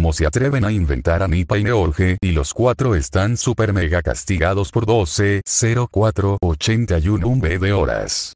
como se atreven a inventar a Nipa y Neorge y los cuatro están super mega castigados por 12.04.81 un B de horas.